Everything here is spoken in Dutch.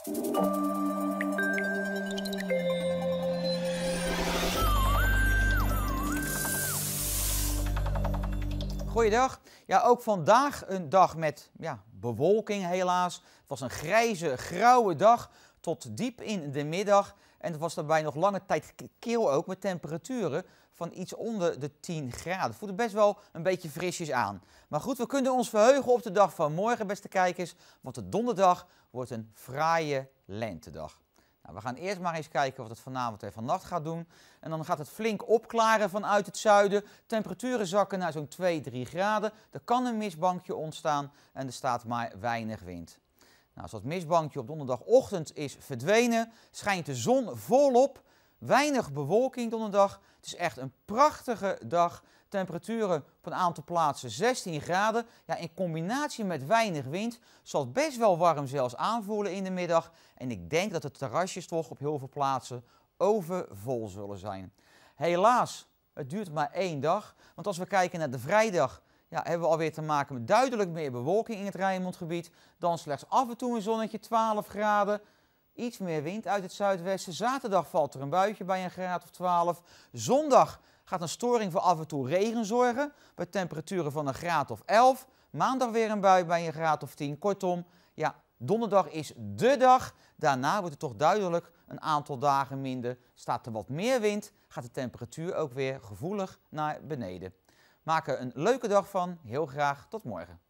Goeiedag. Ja, ook vandaag een dag met ja, bewolking helaas. Het was een grijze, grauwe dag tot diep in de middag. En het was daarbij nog lange tijd keel ook met temperaturen van iets onder de 10 graden. Voelde best wel een beetje frisjes aan. Maar goed, we kunnen ons verheugen op de dag van morgen, beste kijkers. Want de donderdag wordt een fraaie lentedag. Nou, we gaan eerst maar eens kijken wat het vanavond en vannacht gaat doen. En dan gaat het flink opklaren vanuit het zuiden. Temperaturen zakken naar zo'n 2, 3 graden. Er kan een mistbankje ontstaan en er staat maar weinig wind. Nou, dat het misbankje op donderdagochtend is verdwenen, schijnt de zon volop. Weinig bewolking donderdag. Het is echt een prachtige dag. Temperaturen op een aantal plaatsen 16 graden. Ja, in combinatie met weinig wind zal het best wel warm zelfs aanvoelen in de middag. En ik denk dat de terrasjes toch op heel veel plaatsen overvol zullen zijn. Helaas, het duurt maar één dag. Want als we kijken naar de vrijdag, ja, hebben we alweer te maken met duidelijk meer bewolking in het Rijnmondgebied. Dan slechts af en toe een zonnetje, 12 graden. Iets meer wind uit het zuidwesten. Zaterdag valt er een buitje bij een graad of 12. Zondag gaat een storing voor af en toe regen zorgen. Bij temperaturen van een graad of 11. Maandag weer een bui bij een graad of 10. Kortom, ja, donderdag is dé dag. Daarna wordt het toch duidelijk een aantal dagen minder. Staat er wat meer wind, gaat de temperatuur ook weer gevoelig naar beneden. Maak er een leuke dag van. Heel graag tot morgen.